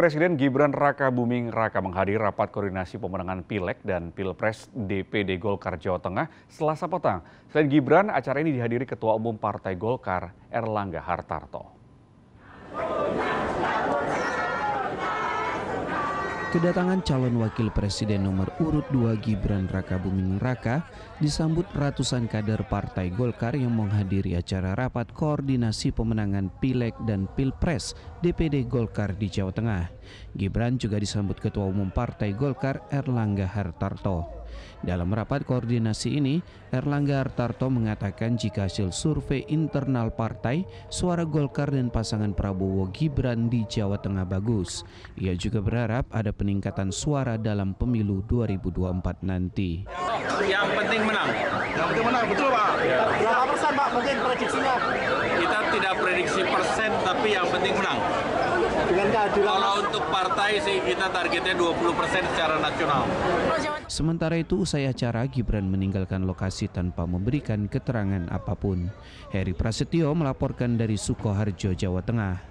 Presiden Gibran Raka Buming Raka menghadiri rapat koordinasi pemenangan Pileg dan Pilpres DPD Golkar Jawa Tengah selasa petang. Selain Gibran, acara ini dihadiri Ketua Umum Partai Golkar Erlangga Hartarto. Kedatangan calon wakil presiden nomor urut 2 Gibran Raka Buming Raka disambut ratusan kader Partai Golkar yang menghadiri acara rapat koordinasi pemenangan Pileg dan Pilpres DPD Golkar di Jawa Tengah. Gibran juga disambut Ketua Umum Partai Golkar Erlangga Hartarto. Dalam rapat koordinasi ini, Erlangga Hartarto mengatakan jika hasil survei internal partai, suara Golkar dan pasangan Prabowo Gibran di Jawa Tengah bagus. Ia juga berharap ada peningkatan suara dalam pemilu 2024 nanti. Yang penting menang. Yang penting menang, betul Pak. Ya. Berapa persen Pak mungkin prediksinya? Kita tidak prediksi persen, tapi yang penting menang dengan kehadiran Kalau untuk partai sih kita targetnya 20% secara nasional. Sementara itu usai acara Gibran meninggalkan lokasi tanpa memberikan keterangan apapun. Heri Prasetyo melaporkan dari Sukoharjo, Jawa Tengah.